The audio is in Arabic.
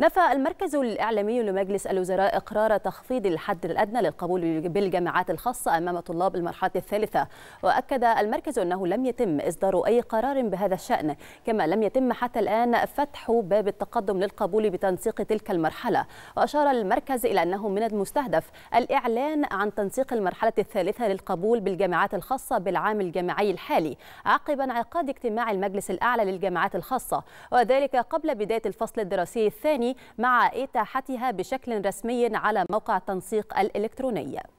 نفى المركز الإعلامي لمجلس الوزراء إقرار تخفيض الحد الأدنى للقبول بالجامعات الخاصة أمام طلاب المرحلة الثالثة وأكد المركز أنه لم يتم إصدار أي قرار بهذا الشأن كما لم يتم حتى الآن فتح باب التقدم للقبول بتنسيق تلك المرحلة وأشار المركز إلى أنه من المستهدف الإعلان عن تنسيق المرحلة الثالثة للقبول بالجامعات الخاصة بالعام الجامعي الحالي عقب انعقاد اجتماع المجلس الأعلى للجامعات الخاصة وذلك قبل بداية الفصل الدراسي الثاني مع إتاحتها بشكل رسمي على موقع التنسيق الإلكتروني